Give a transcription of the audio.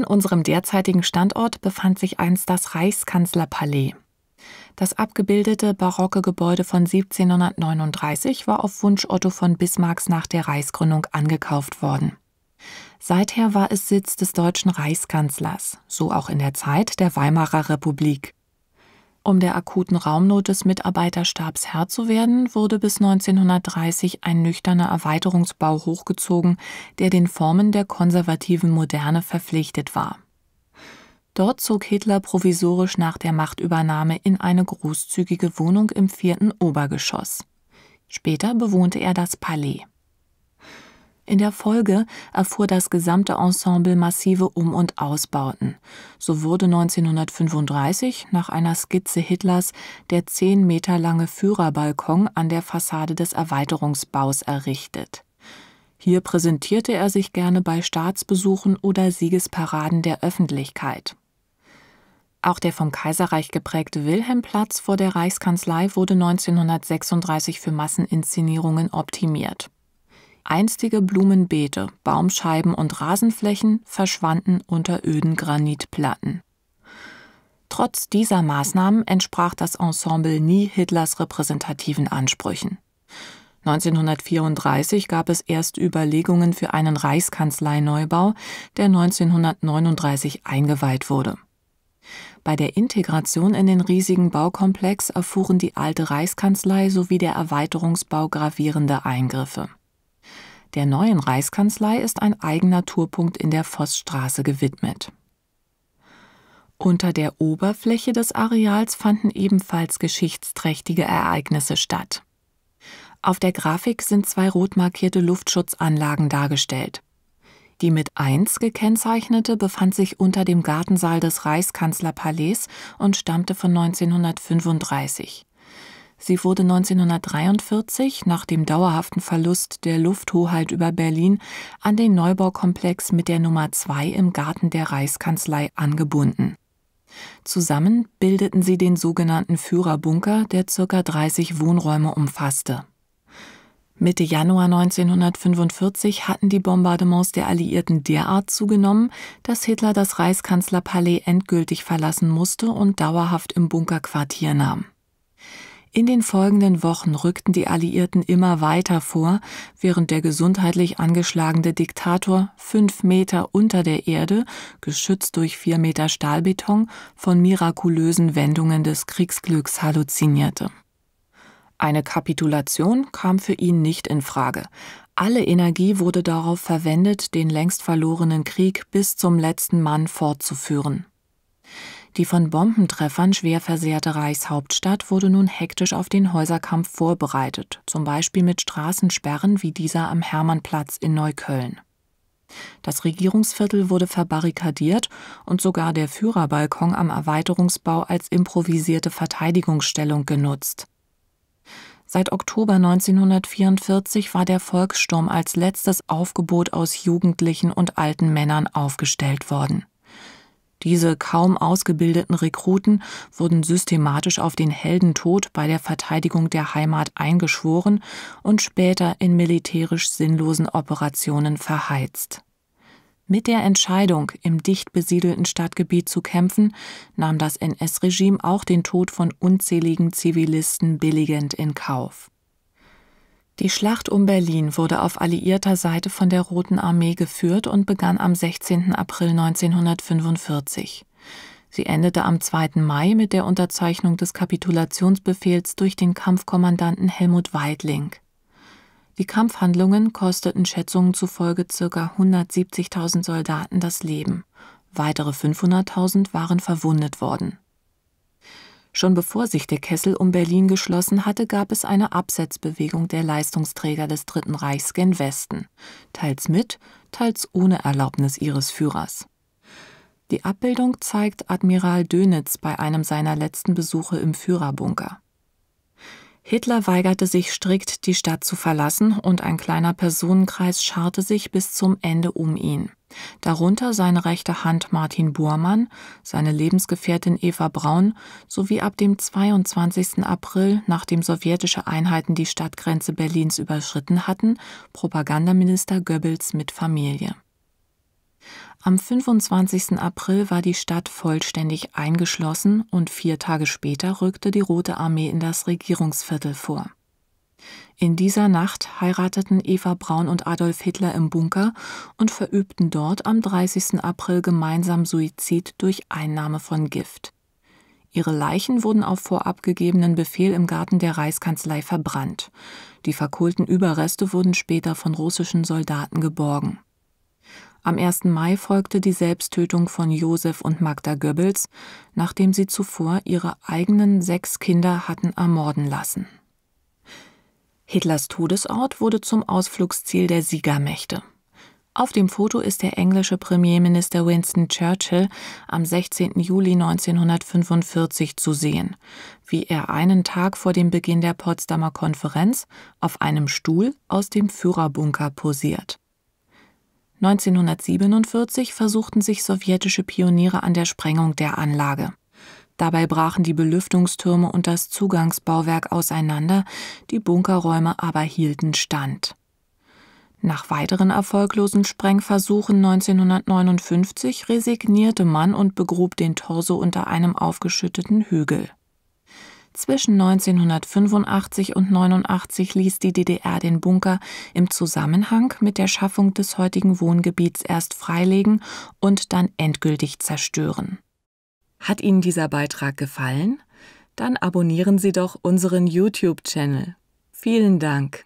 an unserem derzeitigen Standort befand sich einst das Reichskanzlerpalais. Das abgebildete barocke Gebäude von 1739 war auf Wunsch Otto von Bismarcks nach der Reichsgründung angekauft worden. Seither war es Sitz des deutschen Reichskanzlers, so auch in der Zeit der Weimarer Republik. Um der akuten Raumnot des Mitarbeiterstabs Herr zu werden, wurde bis 1930 ein nüchterner Erweiterungsbau hochgezogen, der den Formen der konservativen Moderne verpflichtet war. Dort zog Hitler provisorisch nach der Machtübernahme in eine großzügige Wohnung im vierten Obergeschoss. Später bewohnte er das Palais. In der Folge erfuhr das gesamte Ensemble massive Um- und Ausbauten. So wurde 1935 nach einer Skizze Hitlers der zehn Meter lange Führerbalkon an der Fassade des Erweiterungsbaus errichtet. Hier präsentierte er sich gerne bei Staatsbesuchen oder Siegesparaden der Öffentlichkeit. Auch der vom Kaiserreich geprägte Wilhelmplatz vor der Reichskanzlei wurde 1936 für Masseninszenierungen optimiert. Einstige Blumenbeete, Baumscheiben und Rasenflächen verschwanden unter öden Granitplatten. Trotz dieser Maßnahmen entsprach das Ensemble nie Hitlers repräsentativen Ansprüchen. 1934 gab es erst Überlegungen für einen Reichskanzleineubau, der 1939 eingeweiht wurde. Bei der Integration in den riesigen Baukomplex erfuhren die alte Reichskanzlei sowie der Erweiterungsbau gravierende Eingriffe der neuen Reichskanzlei ist ein eigener Tourpunkt in der Vossstraße gewidmet. Unter der Oberfläche des Areals fanden ebenfalls geschichtsträchtige Ereignisse statt. Auf der Grafik sind zwei rot markierte Luftschutzanlagen dargestellt. Die mit 1 gekennzeichnete befand sich unter dem Gartensaal des Reichskanzlerpalais und stammte von 1935. Sie wurde 1943 nach dem dauerhaften Verlust der Lufthoheit über Berlin an den Neubaukomplex mit der Nummer 2 im Garten der Reichskanzlei angebunden. Zusammen bildeten sie den sogenannten Führerbunker, der ca. 30 Wohnräume umfasste. Mitte Januar 1945 hatten die Bombardements der Alliierten derart zugenommen, dass Hitler das Reichskanzlerpalais endgültig verlassen musste und dauerhaft im Bunkerquartier nahm. In den folgenden Wochen rückten die Alliierten immer weiter vor, während der gesundheitlich angeschlagene Diktator fünf Meter unter der Erde, geschützt durch vier Meter Stahlbeton, von mirakulösen Wendungen des Kriegsglücks halluzinierte. Eine Kapitulation kam für ihn nicht in Frage. Alle Energie wurde darauf verwendet, den längst verlorenen Krieg bis zum letzten Mann fortzuführen. Die von Bombentreffern schwer versehrte Reichshauptstadt wurde nun hektisch auf den Häuserkampf vorbereitet, zum Beispiel mit Straßensperren wie dieser am Hermannplatz in Neukölln. Das Regierungsviertel wurde verbarrikadiert und sogar der Führerbalkon am Erweiterungsbau als improvisierte Verteidigungsstellung genutzt. Seit Oktober 1944 war der Volkssturm als letztes Aufgebot aus Jugendlichen und alten Männern aufgestellt worden. Diese kaum ausgebildeten Rekruten wurden systematisch auf den Heldentod bei der Verteidigung der Heimat eingeschworen und später in militärisch sinnlosen Operationen verheizt. Mit der Entscheidung, im dicht besiedelten Stadtgebiet zu kämpfen, nahm das NS-Regime auch den Tod von unzähligen Zivilisten billigend in Kauf. Die Schlacht um Berlin wurde auf alliierter Seite von der Roten Armee geführt und begann am 16. April 1945. Sie endete am 2. Mai mit der Unterzeichnung des Kapitulationsbefehls durch den Kampfkommandanten Helmut Weidling. Die Kampfhandlungen kosteten Schätzungen zufolge ca. 170.000 Soldaten das Leben. Weitere 500.000 waren verwundet worden. Schon bevor sich der Kessel um Berlin geschlossen hatte, gab es eine Absetzbewegung der Leistungsträger des Dritten Reichs gen Westen, teils mit, teils ohne Erlaubnis ihres Führers. Die Abbildung zeigt Admiral Dönitz bei einem seiner letzten Besuche im Führerbunker. Hitler weigerte sich strikt, die Stadt zu verlassen, und ein kleiner Personenkreis scharte sich bis zum Ende um ihn. Darunter seine rechte Hand Martin Burmann, seine Lebensgefährtin Eva Braun sowie ab dem 22. April, nachdem sowjetische Einheiten die Stadtgrenze Berlins überschritten hatten, Propagandaminister Goebbels mit Familie. Am 25. April war die Stadt vollständig eingeschlossen und vier Tage später rückte die Rote Armee in das Regierungsviertel vor. In dieser Nacht heirateten Eva Braun und Adolf Hitler im Bunker und verübten dort am 30. April gemeinsam Suizid durch Einnahme von Gift. Ihre Leichen wurden auf vorab gegebenen Befehl im Garten der Reichskanzlei verbrannt. Die verkohlten Überreste wurden später von russischen Soldaten geborgen. Am 1. Mai folgte die Selbsttötung von Josef und Magda Goebbels, nachdem sie zuvor ihre eigenen sechs Kinder hatten ermorden lassen. Hitlers Todesort wurde zum Ausflugsziel der Siegermächte. Auf dem Foto ist der englische Premierminister Winston Churchill am 16. Juli 1945 zu sehen, wie er einen Tag vor dem Beginn der Potsdamer Konferenz auf einem Stuhl aus dem Führerbunker posiert. 1947 versuchten sich sowjetische Pioniere an der Sprengung der Anlage. Dabei brachen die Belüftungstürme und das Zugangsbauwerk auseinander, die Bunkerräume aber hielten stand. Nach weiteren erfolglosen Sprengversuchen 1959 resignierte man und begrub den Torso unter einem aufgeschütteten Hügel. Zwischen 1985 und 89 ließ die DDR den Bunker im Zusammenhang mit der Schaffung des heutigen Wohngebiets erst freilegen und dann endgültig zerstören. Hat Ihnen dieser Beitrag gefallen? Dann abonnieren Sie doch unseren YouTube-Channel. Vielen Dank.